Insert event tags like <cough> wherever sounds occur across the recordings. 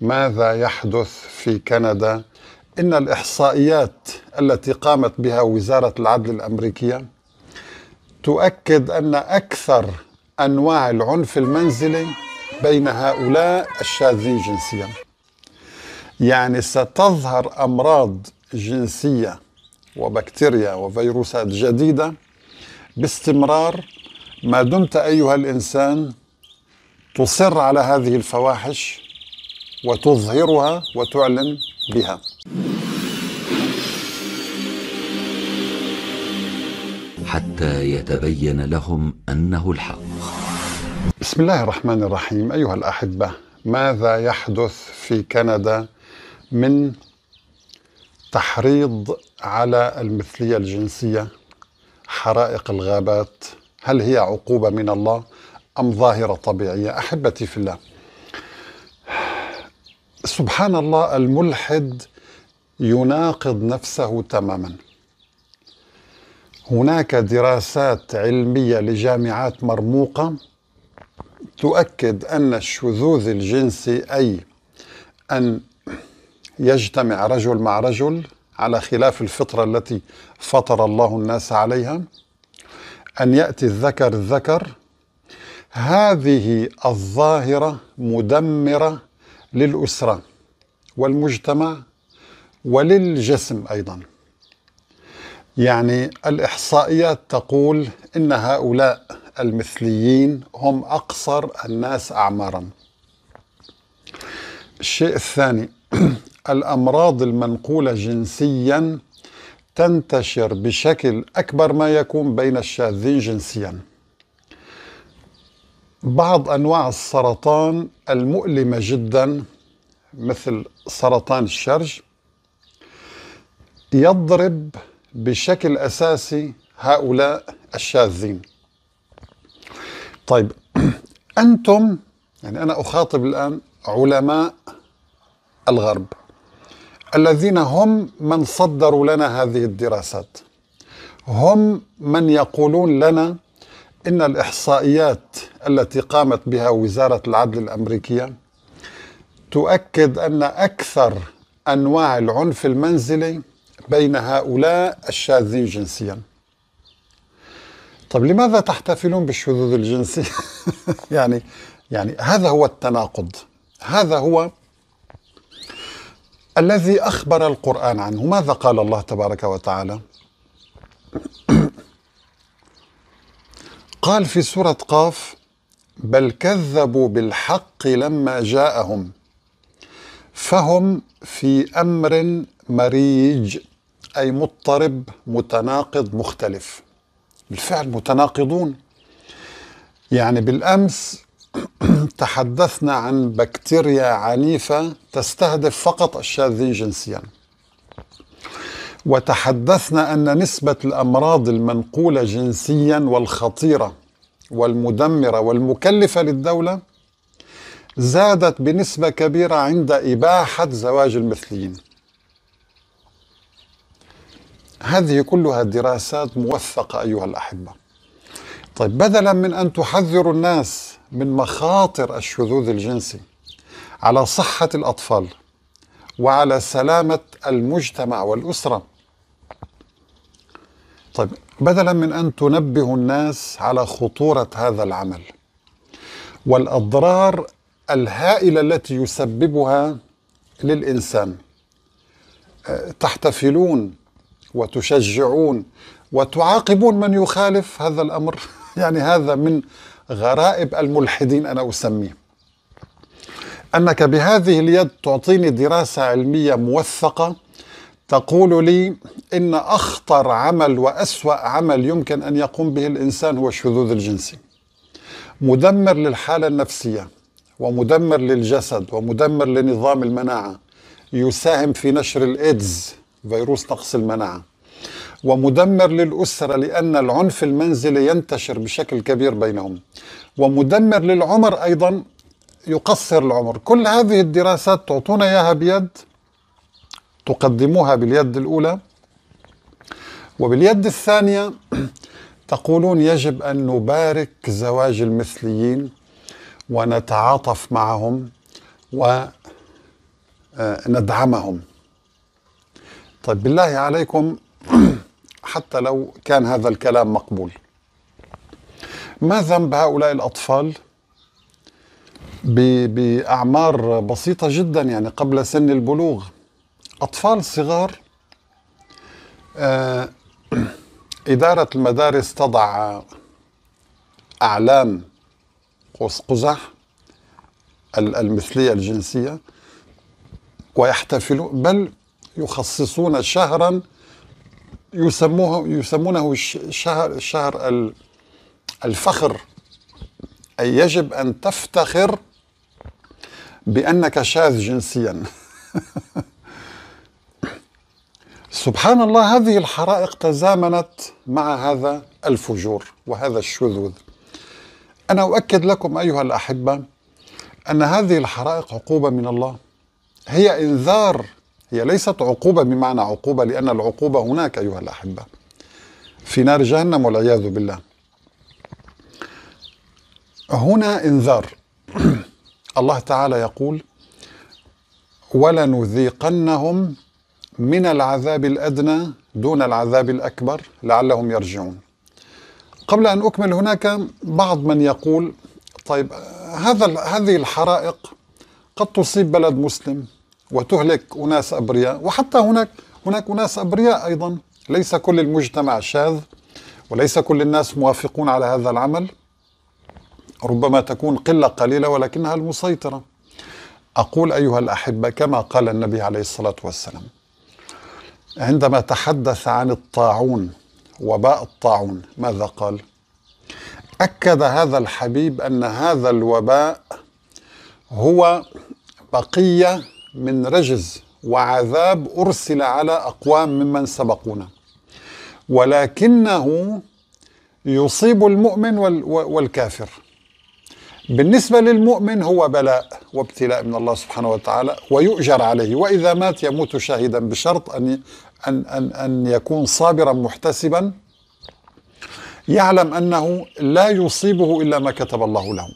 ماذا يحدث في كندا ان الاحصائيات التي قامت بها وزاره العدل الامريكيه تؤكد ان اكثر انواع العنف المنزلي بين هؤلاء الشاذين جنسيا يعني ستظهر امراض جنسيه وبكتيريا وفيروسات جديده باستمرار ما دمت ايها الانسان تصر على هذه الفواحش وتظهرها وتعلن بها حتى يتبين لهم انه الحق بسم الله الرحمن الرحيم ايها الاحبه ماذا يحدث في كندا من تحريض على المثليه الجنسيه حرائق الغابات هل هي عقوبه من الله ام ظاهره طبيعيه احبتي في الله سبحان الله الملحد يناقض نفسه تماما هناك دراسات علميه لجامعات مرموقه تؤكد ان الشذوذ الجنسي اي ان يجتمع رجل مع رجل على خلاف الفطره التي فطر الله الناس عليها ان ياتي الذكر الذكر هذه الظاهره مدمره للأسرة والمجتمع وللجسم أيضا يعني الإحصائيات تقول إن هؤلاء المثليين هم أقصر الناس أعمارا الشيء الثاني <clears throat> الأمراض المنقولة جنسيا تنتشر بشكل أكبر ما يكون بين الشاذين جنسياً بعض أنواع السرطان المؤلمة جدا مثل سرطان الشرج يضرب بشكل أساسي هؤلاء الشاذين طيب <clears throat> أنتم يعني أنا أخاطب الآن علماء الغرب الذين هم من صدروا لنا هذه الدراسات هم من يقولون لنا إن الإحصائيات التي قامت بها وزارة العدل الأمريكية تؤكد أن أكثر أنواع العنف المنزلي بين هؤلاء الشاذين جنسيا طب لماذا تحتفلون بالشذوذ الجنسي؟ <laughs> يعني يعني هذا هو التناقض هذا هو الذي أخبر القرآن عنه ماذا قال الله تبارك وتعالى قال في سورة قاف بل كذبوا بالحق لما جاءهم فهم في أمر مريج أي مضطرب متناقض مختلف بالفعل متناقضون يعني بالأمس <clears throat> تحدثنا عن بكتيريا عنيفة تستهدف فقط الشاذين جنسيا وتحدثنا أن نسبة الأمراض المنقولة جنسيا والخطيرة والمدمرة والمكلفة للدولة زادت بنسبة كبيرة عند إباحة زواج المثليين هذه كلها دراسات موثقة أيها الأحبة طيب بدلا من أن تحذروا الناس من مخاطر الشذوذ الجنسي على صحة الأطفال وعلى سلامة المجتمع والأسرة طيب بدلا من أن تنبه الناس على خطورة هذا العمل والأضرار الهائلة التي يسببها للإنسان آه، تحتفلون وتشجعون وتعاقبون من يخالف هذا الأمر <laughs> يعني هذا من غرائب الملحدين أنا أسميه أنك بهذه اليد تعطيني دراسة علمية موثقة تقول لي إن أخطر عمل وأسوأ عمل يمكن أن يقوم به الإنسان هو الشذوذ الجنسي مدمر للحالة النفسية ومدمر للجسد ومدمر لنظام المناعة يساهم في نشر الإيدز فيروس نقص المناعة ومدمر للأسرة لأن العنف المنزلي ينتشر بشكل كبير بينهم ومدمر للعمر أيضا يقصر العمر كل هذه الدراسات تعطونا إياها بيد تقدموها باليد الأولى وباليد الثانية <clears throat> تقولون يجب أن نبارك زواج المثليين ونتعاطف معهم وندعمهم طيب بالله عليكم <clears throat> حتى لو كان هذا الكلام مقبول ما ذنب هؤلاء الأطفال بأعمار بسيطة جدا يعني قبل سن البلوغ الأطفال الصغار آه، <clears throat> إدارة المدارس تضع أعلام قوس قزح المثلية الجنسية ويحتفلون بل يخصصون شهرا يسموه يسمونه شهر شهر الفخر أي يجب أن تفتخر بأنك شاذ جنسيا <laughs> سبحان الله هذه الحرائق تزامنت مع هذا الفجور وهذا الشذوذ أنا أؤكد لكم أيها الأحبة أن هذه الحرائق عقوبة من الله هي إنذار هي ليست عقوبة بمعنى عقوبة لأن العقوبة هناك أيها الأحبة في نار جهنم والعياذ بالله هنا إنذار <clears throat> الله تعالى يقول ولنذيقنهم من العذاب الادنى دون العذاب الاكبر لعلهم يرجعون. قبل ان اكمل هناك بعض من يقول طيب هذا هذه الحرائق قد تصيب بلد مسلم وتهلك اناس ابرياء وحتى هناك هناك اناس ابرياء ايضا ليس كل المجتمع شاذ وليس كل الناس موافقون على هذا العمل ربما تكون قله قليله ولكنها المسيطره. اقول ايها الاحبه كما قال النبي عليه الصلاه والسلام عندما تحدث عن الطاعون وباء الطاعون ماذا قال اكد هذا الحبيب ان هذا الوباء هو بقيه من رجز وعذاب ارسل على اقوام ممن سبقونا ولكنه يصيب المؤمن والكافر بالنسبة للمؤمن هو بلاء وابتلاء من الله سبحانه وتعالى ويؤجر عليه وإذا مات يموت شاهدا بشرط أن أن أن أن يكون صابرا محتسبا يعلم أنه لا يصيبه إلا ما كتب الله له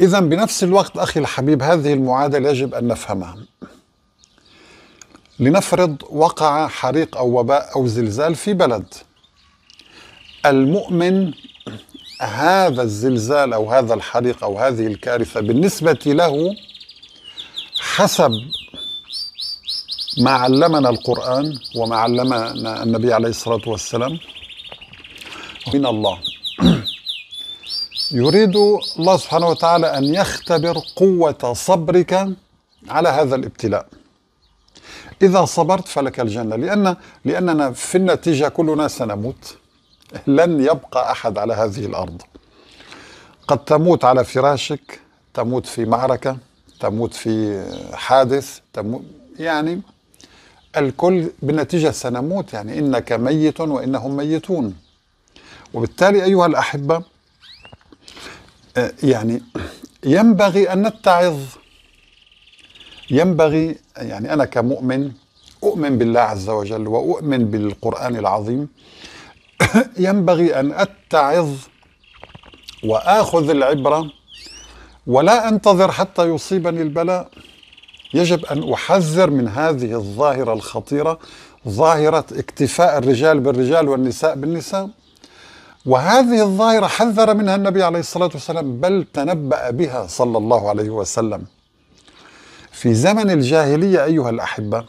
إذا بنفس الوقت أخي الحبيب هذه المعادلة يجب أن نفهمها لنفرض وقع حريق أو وباء أو زلزال في بلد المؤمن هذا الزلزال أو هذا الحريق أو هذه الكارثة بالنسبة له حسب ما علمنا القرآن وما علمنا النبي عليه الصلاة والسلام من الله يريد الله سبحانه وتعالى أن يختبر قوة صبرك على هذا الابتلاء إذا صبرت فلك الجنة لأن لأننا في النتيجة كلنا سنموت لن يبقى احد على هذه الارض قد تموت على فراشك تموت في معركه تموت في حادث تموت يعني الكل بالنتيجه سنموت يعني انك ميت وانهم ميتون وبالتالي ايها الاحبه آه، يعني ينبغي ان نتعظ ينبغي يعني انا كمؤمن اؤمن بالله عز وجل واؤمن بالقران العظيم <coughs> ينبغي أن أتعظ وآخذ العبرة ولا أنتظر حتى يصيبني البلاء يجب أن أحذر من هذه الظاهرة الخطيرة ظاهرة اكتفاء الرجال بالرجال والنساء بالنساء وهذه الظاهرة حذر منها النبي عليه الصلاة والسلام بل تنبأ بها صلى الله عليه وسلم في زمن الجاهلية أيها الأحبة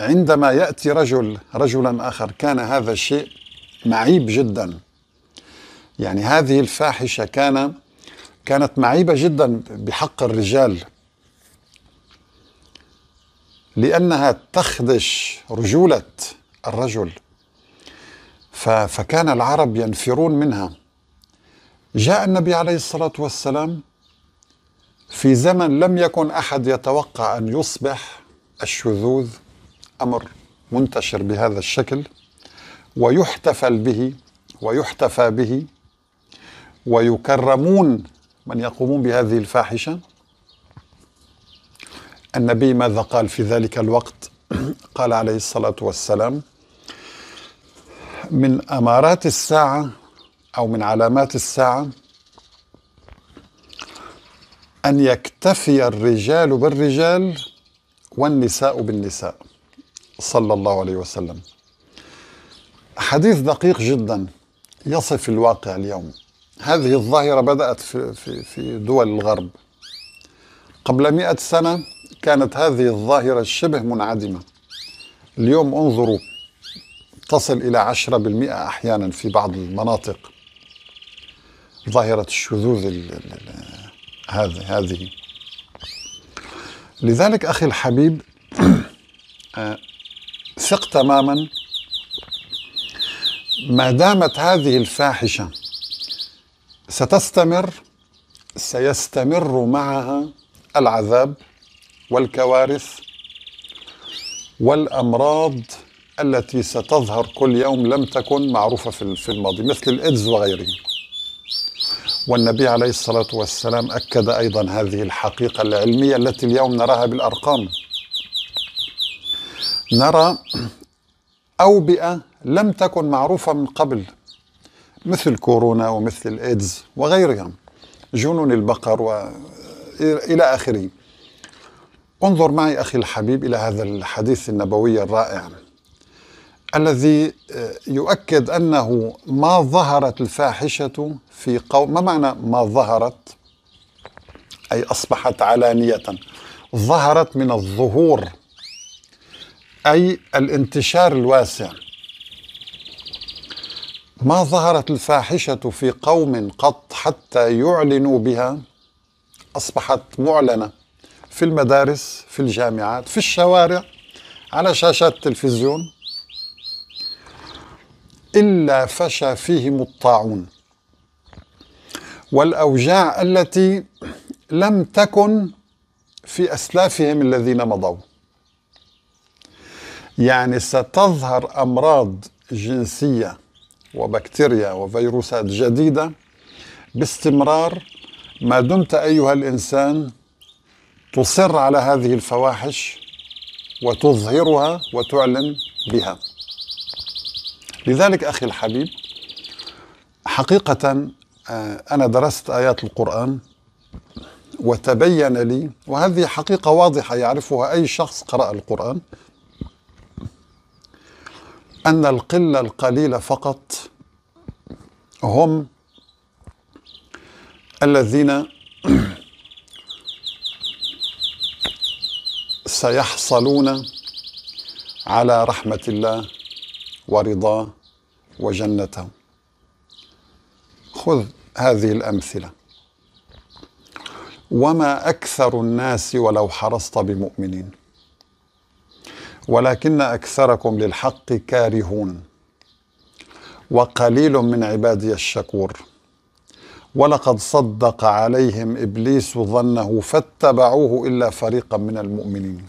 عندما يأتي رجل رجلا آخر كان هذا الشيء معيب جدا يعني هذه الفاحشة كان كانت معيبة جدا بحق الرجال لأنها تخدش رجولة الرجل فكان العرب ينفرون منها جاء النبي عليه الصلاة والسلام في زمن لم يكن أحد يتوقع أن يصبح الشذوذ امر منتشر بهذا الشكل ويحتفل به ويحتفى به ويكرمون من يقومون بهذه الفاحشه النبي ماذا قال في ذلك الوقت <clears throat> قال عليه الصلاه والسلام من امارات الساعه او من علامات الساعه ان يكتفي الرجال بالرجال والنساء بالنساء صلى الله عليه وسلم حديث دقيق جدا يصف الواقع اليوم هذه الظاهرة بدأت في, في, في دول الغرب قبل مئة سنة كانت هذه الظاهرة شبه منعدمة اليوم انظروا تصل إلى عشرة بالمئة أحيانا في بعض المناطق ظاهرة الشذوذ هذه لذلك أخي الحبيب <clears throat> آه، ثق تماما ما دامت هذه الفاحشه ستستمر سيستمر معها العذاب والكوارث والامراض التي ستظهر كل يوم لم تكن معروفه في الماضي مثل الايدز وغيره. والنبي عليه الصلاه والسلام اكد ايضا هذه الحقيقه العلميه التي اليوم نراها بالارقام. نرى أوبئة لم تكن معروفة من قبل مثل كورونا ومثل الإيدز وغيرها جنون البقر وإلى آخره انظر معي أخي الحبيب إلى هذا الحديث النبوي الرائع الذي يؤكد أنه ما ظهرت الفاحشة في قوم ما معنى ما ظهرت أي أصبحت علانية ظهرت من الظهور أي الانتشار الواسع ما ظهرت الفاحشة في قوم قط حتى يعلنوا بها أصبحت معلنة في المدارس في الجامعات في الشوارع على شاشات التلفزيون إلا فشى فيهم الطاعون والأوجاع التي لم تكن في أسلافهم الذين مضوا يعني ستظهر أمراض جنسية وبكتيريا وفيروسات جديدة باستمرار ما دمت أيها الإنسان تصر على هذه الفواحش وتظهرها وتعلن بها لذلك أخي الحبيب حقيقة آه، أنا درست آيات القرآن وتبين لي وهذه حقيقة واضحة يعرفها أي شخص قرأ القرآن أن القلة القليلة فقط هم الذين سيحصلون على رحمة الله ورضاه وجنته خذ هذه الأمثلة وما أكثر الناس ولو حرصت بمؤمنين ولكن أكثركم للحق كارهون وقليل من عبادي الشكور ولقد صدق عليهم ابليس ظنه فاتبعوه الا فريقا من المؤمنين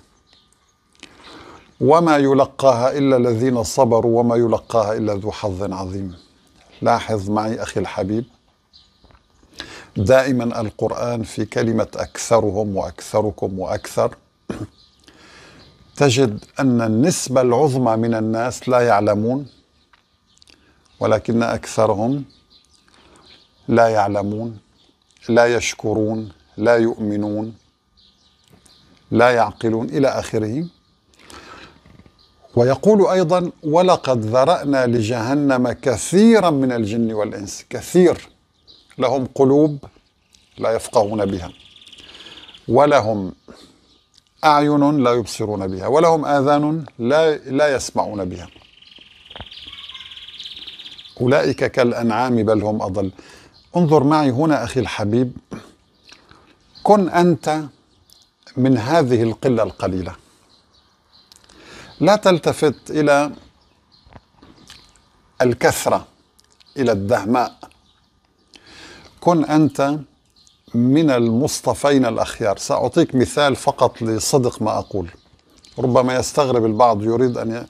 وما يلقاها الا الذين صبروا وما يلقاها الا ذو حظ عظيم لاحظ معي اخي الحبيب دائما القران في كلمه اكثرهم واكثركم واكثر تجد أن النسبة العظمى من الناس لا يعلمون ولكن أكثرهم لا يعلمون لا يشكرون لا يؤمنون لا يعقلون إلى آخره ويقول أيضا ولقد ذرأنا لجهنم كثيرا من الجن والإنس كثير لهم قلوب لا يفقهون بها ولهم أعين لا يبصرون بها ولهم آذان لا لا يسمعون بها أولئك كالأنعام بل هم أضل انظر معي هنا أخي الحبيب كن أنت من هذه القلة القليلة لا تلتفت إلى الكثرة إلى الدهماء كن أنت من المصطفين الأخيار سأعطيك مثال فقط لصدق ما أقول ربما يستغرب البعض يريد أن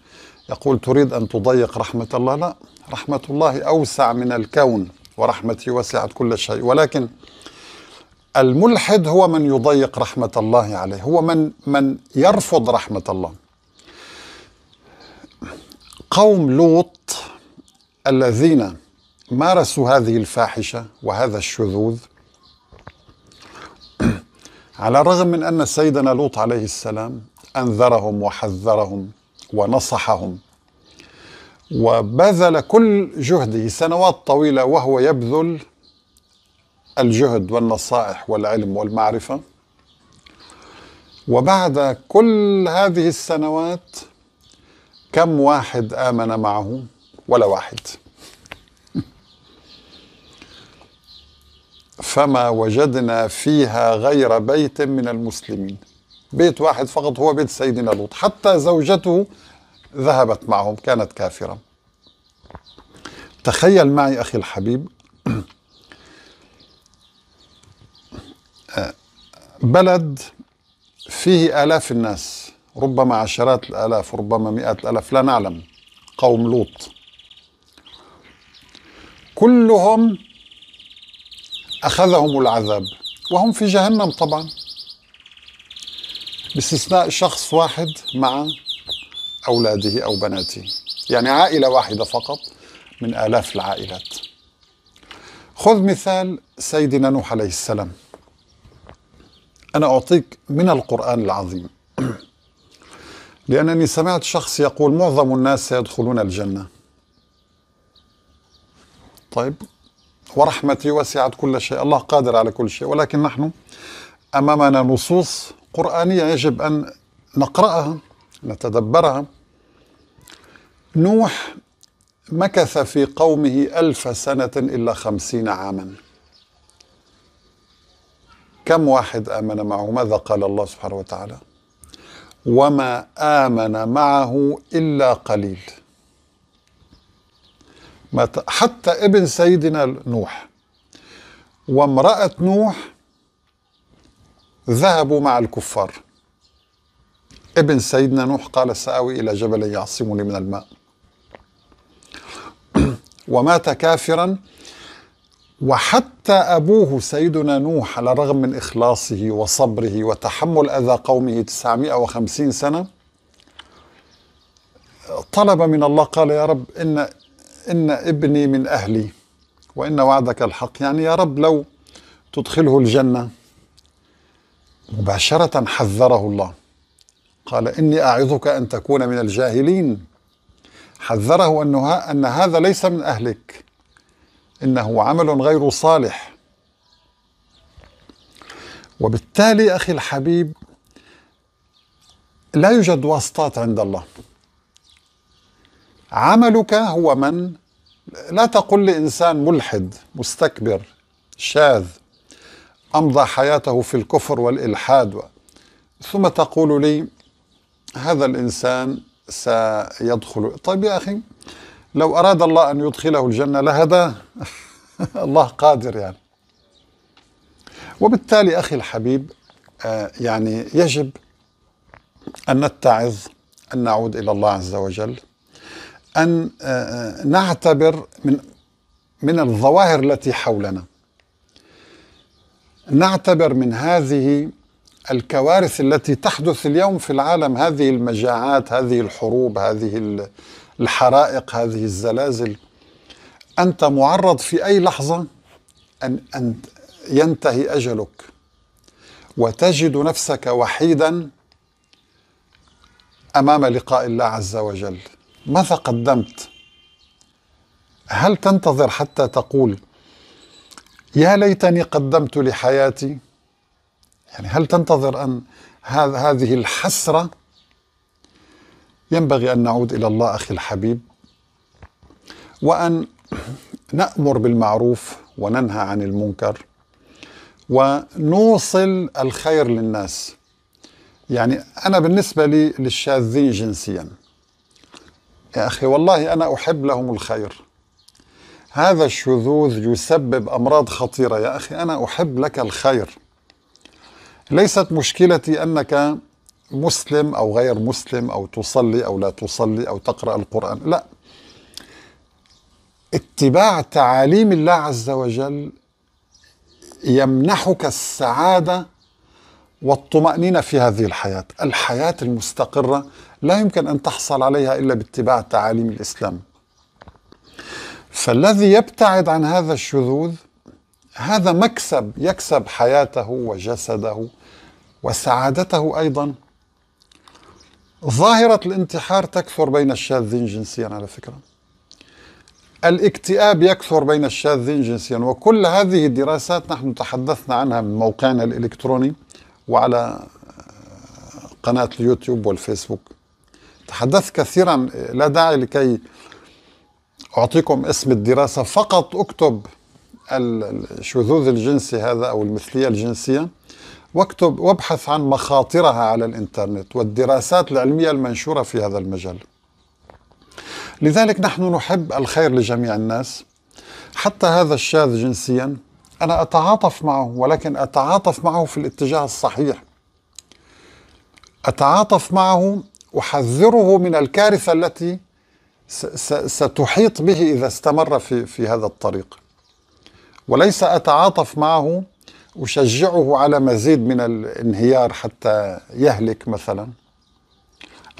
يقول تريد أن تضيق رحمة الله لا رحمة الله أوسع من الكون ورحمتي وسعت كل شيء ولكن الملحد هو من يضيق رحمة الله عليه هو من من يرفض رحمة الله قوم لوط الذين مارسوا هذه الفاحشة وهذا الشذوذ على الرغم من أن سيدنا لوط عليه السلام أنذرهم وحذرهم ونصحهم وبذل كل جهده سنوات طويلة وهو يبذل الجهد والنصائح والعلم والمعرفة وبعد كل هذه السنوات كم واحد آمن معه ولا واحد فما وجدنا فيها غير بيت من المسلمين بيت واحد فقط هو بيت سيدنا لوط حتى زوجته ذهبت معهم كانت كافرة تخيل معي أخي الحبيب <clears throat> بلد فيه آلاف الناس ربما عشرات الآلاف ربما مئات الآلاف لا نعلم قوم لوط كلهم أخذهم العذاب وهم في جهنم طبعا باستثناء شخص واحد مع أولاده أو بناته يعني عائلة واحدة فقط من آلاف العائلات خذ مثال سيدنا نوح عليه السلام أنا أعطيك من القرآن العظيم <clears throat> لأنني سمعت شخص يقول معظم الناس سيدخلون الجنة طيب ورحمتي وسعت كل شيء الله قادر على كل شيء ولكن نحن أمامنا نصوص قرآنية يجب أن نقرأها نتدبرها نوح مكث في قومه ألف سنة إلا خمسين عاما كم واحد آمن معه ماذا قال الله سبحانه وتعالى وما آمن معه إلا قليل حتى ابن سيدنا نوح وامرأة نوح ذهبوا مع الكفار ابن سيدنا نوح قال سآوي إلى جبل يعصمني من الماء <clears throat> ومات كافرا وحتى أبوه سيدنا نوح على الرغم من إخلاصه وصبره وتحمل أذى قومه 950 سنة طلب من الله قال يا رب إن إن ابني من أهلي وإن وعدك الحق يعني يا رب لو تدخله الجنة مباشرة حذره الله قال إني أعظك أن تكون من الجاهلين حذره أنها أن هذا ليس من أهلك إنه عمل غير صالح وبالتالي أخي الحبيب لا يوجد واسطات عند الله عملك هو من لا تقل لإنسان ملحد مستكبر شاذ أمضى حياته في الكفر والإلحاد ثم تقول لي هذا الإنسان سيدخل طيب يا أخي لو أراد الله أن يدخله الجنة لهذا <laughs> الله قادر يعني وبالتالي أخي الحبيب آه، يعني يجب أن نتعظ أن نعود إلى الله عز وجل أن آه، آه، نعتبر من من الظواهر التي حولنا نعتبر من هذه الكوارث التي تحدث اليوم في العالم هذه المجاعات هذه الحروب هذه الحرائق هذه الزلازل أنت معرض في أي لحظة أن, أن ينتهي أجلك وتجد نفسك وحيدا أمام لقاء الله عز وجل ماذا قدمت هل تنتظر حتى تقول يا ليتني قدمت لحياتي يعني هل تنتظر ان هذه الحسره ينبغي ان نعود الى الله اخي الحبيب وان نامر بالمعروف وننهى عن المنكر ونوصل الخير للناس يعني انا بالنسبه لي للشاذين جنسيا يا أخي والله أنا أحب لهم الخير هذا الشذوذ يسبب أمراض خطيرة يا أخي أنا أحب لك الخير ليست مشكلتي أنك مسلم أو غير مسلم أو تصلي أو لا تصلي أو تقرأ القرآن لا اتباع تعاليم الله عز وجل يمنحك السعاده والطمأنينة في هذه الحياة الحياة المستقرة لا يمكن أن تحصل عليها إلا باتباع تعاليم الإسلام فالذي يبتعد عن هذا الشذوذ هذا مكسب يكسب حياته وجسده وسعادته أيضا ظاهرة الانتحار تكثر بين الشاذين جنسيا على فكرة الاكتئاب يكثر بين الشاذين جنسيا وكل هذه الدراسات نحن تحدثنا عنها من موقعنا الإلكتروني وعلى قناة اليوتيوب والفيسبوك تحدثت كثيرا لا داعي لكي أعطيكم اسم الدراسة فقط اكتب الشذوذ الجنسي هذا أو المثلية الجنسية واكتب وابحث عن مخاطرها على الإنترنت والدراسات العلمية المنشورة في هذا المجال لذلك نحن نحب الخير لجميع الناس حتى هذا الشاذ جنسيا أنا أتعاطف معه ولكن أتعاطف معه في الاتجاه الصحيح أتعاطف معه احذره من الكارثه التي ستحيط به اذا استمر في في هذا الطريق وليس اتعاطف معه اشجعه على مزيد من الانهيار حتى يهلك مثلا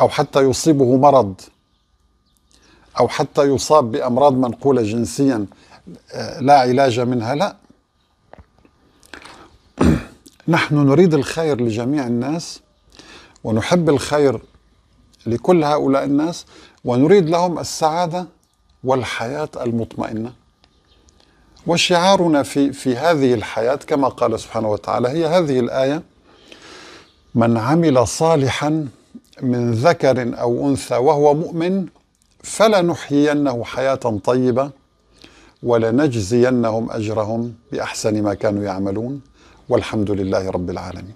او حتى يصيبه مرض او حتى يصاب بامراض منقوله جنسيا آه، لا علاج منها لا <clears throat> نحن نريد الخير لجميع الناس ونحب الخير لكل هؤلاء الناس ونريد لهم السعادة والحياة المطمئنة وشعارنا في في هذه الحياة كما قال سبحانه وتعالى هي هذه الآية من عمل صالحا من ذكر أو أنثى وهو مؤمن فلنحيينه حياة طيبة ولنجزينهم أجرهم بأحسن ما كانوا يعملون والحمد لله رب العالمين